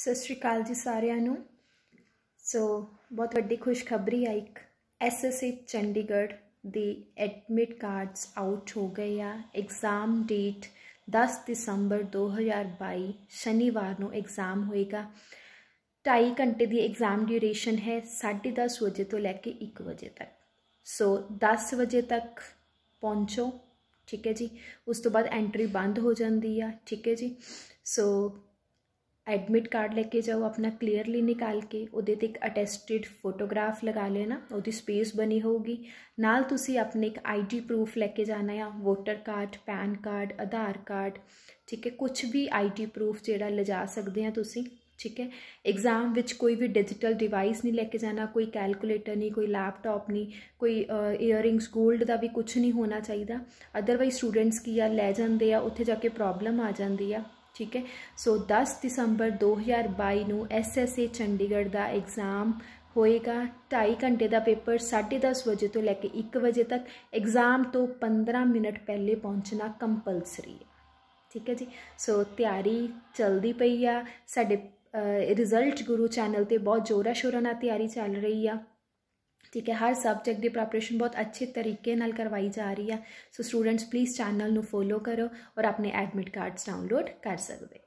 ਸਤਿ ਸ਼੍ਰੀ ਅਕਾਲ ਜੀ ਸਾਰਿਆਂ ਨੂੰ ਸੋ ਬਹੁਤ ਵੱਡੀ ਖੁਸ਼ਖਬਰੀ ਆਈ ਐਸਐਸਏ ਚੰਡੀਗੜ੍ਹ ਦੇ ਐਡਮਿਟ ਕਾਰਡਸ ਆਊਟ ਹੋ ਗਏ ਆ ਐਗਜ਼ਾਮ ਡੇਟ 10 ਦਸੰਬਰ 2022 ਸ਼ਨੀਵਾਰ ਨੂੰ ਐਗਜ਼ਾਮ ਹੋਏਗਾ 2.5 ਘੰਟੇ ਦੀ ਐਗਜ਼ਾਮ ਡਿਊਰੇਸ਼ਨ ਹੈ 10:30 ਵਜੇ ਤੋਂ ਲੈ ਕੇ 1 ਵਜੇ ਤੱਕ ਸੋ 10 ਵਜੇ ਤੱਕ ਪਹੁੰਚੋ ਠੀਕ ਹੈ ਜੀ ਉਸ ਤੋਂ ਬਾਅਦ ਐਂਟਰੀ ਬੰਦ ਹੋ ਜਾਂਦੀ ਆ ਠੀਕ ਹੈ ਜੀ ਸੋ ਐਡਮਿਟ ਕਾਰਡ ਲੈ ਕੇ ਜਾਓ ਆਪਣਾ ਕਲੀਅਰਲੀ ਨਿਕਾਲ ਕੇ ਉਹਦੇ ਤੇ ਇੱਕ ਅਟੈਸਟਡ ਫੋਟੋਗ੍ਰਾਫ ਲਗਾ ਲੈਣਾ ਉਹਦੀ ਸਪੇਸ ਬਣੀ ਹੋਊਗੀ ਨਾਲ ਤੁਸੀਂ ਆਪਣੇ ਇੱਕ ਆਈਡੀ ਪ੍ਰੂਫ ਲੈ ਕੇ ਜਾਣਾ ਆ voter card PAN card Aadhaar card ਠੀਕ ਹੈ ਕੁਝ ਵੀ ਆਈਡੀ ਪ੍ਰੂਫ ਜਿਹੜਾ ਲਿਜਾ ਸਕਦੇ ਆ ਤੁਸੀਂ ਠੀਕ ਹੈ ਐਗਜ਼ਾਮ ਵਿੱਚ ਕੋਈ ਵੀ ਡਿਜੀਟਲ ਡਿਵਾਈਸ ਨਹੀਂ ਲੈ ਕੇ ਜਾਣਾ ਕੋਈ ਕੈਲਕੂਲੇਟਰ ਨਹੀਂ ਕੋਈ ਲੈਪਟਾਪ ਨਹੀਂ ਕੋਈ ਇਅਰਿੰਗਸ 골ਡ ਦਾ ਵੀ ਕੁਝ ਨਹੀਂ ਹੋਣਾ ਚਾਹੀਦਾ ਅਦਰਵਾਈਜ਼ ਸਟੂਡੈਂਟਸ ਕੀ ਆ ਲੈ ਜਾਂਦੇ ਆ ਉੱਥੇ ਜਾ ਕੇ ਪ੍ਰੋਬਲਮ ਆ ਜਾਂਦੀ ਆ ਠੀਕ ਹੈ ਸੋ 10 ਦਸੰਬਰ 2022 ਨੂੰ ਐਸਐਸਏ ਚੰਡੀਗੜ੍ਹ ਦਾ ਐਗਜ਼ਾਮ ਹੋਏਗਾ 2.5 ਘੰਟੇ ਦਾ ਪੇਪਰ 10:30 ਵਜੇ ਤੋਂ ਲੈ ਕੇ 1 ਵਜੇ ਤੱਕ ਐਗਜ਼ਾਮ ਤੋਂ 15 ਮਿੰਟ ਪਹਿਲੇ ਪਹੁੰਚਣਾ ਕੰਪਲਸਰੀ ਹੈ ਠੀਕ ਹੈ ਜੀ ਸੋ ਤਿਆਰੀ ਚੱਲਦੀ ਪਈ ਆ ਸਾਡੇ ਰਿਜ਼ਲਟ ਗੁਰੂ ਚੈਨਲ ਤੇ ਬਹੁਤ ਜ਼ੋਰਾ ਸ਼ੋਰਾ ਨਾਲ ਤਿਆਰੀ ਚੱਲ ਰਹੀ ਆ ਠੀਕ ਹੈ ਹਰ ਸਬਜੈਕਟ ਦੀ ਪ੍ਰੈਪਰੇਸ਼ਨ ਬਹੁਤ ਅੱਛੇ ਤਰੀਕੇ ਨਾਲ ਕਰਵਾਈ ਜਾ ਰਹੀ ਹੈ ਸੋ ਸਟੂਡੈਂਟਸ ਪਲੀਜ਼ ਚੈਨਲ ਨੂੰ ਫੋਲੋ ਕਰੋ ਔਰ ਆਪਣੇ ਐਡਮਿਟ ਕਾਰਡਸ ਡਾਊਨਲੋਡ ਕਰ ਸਕਦੇ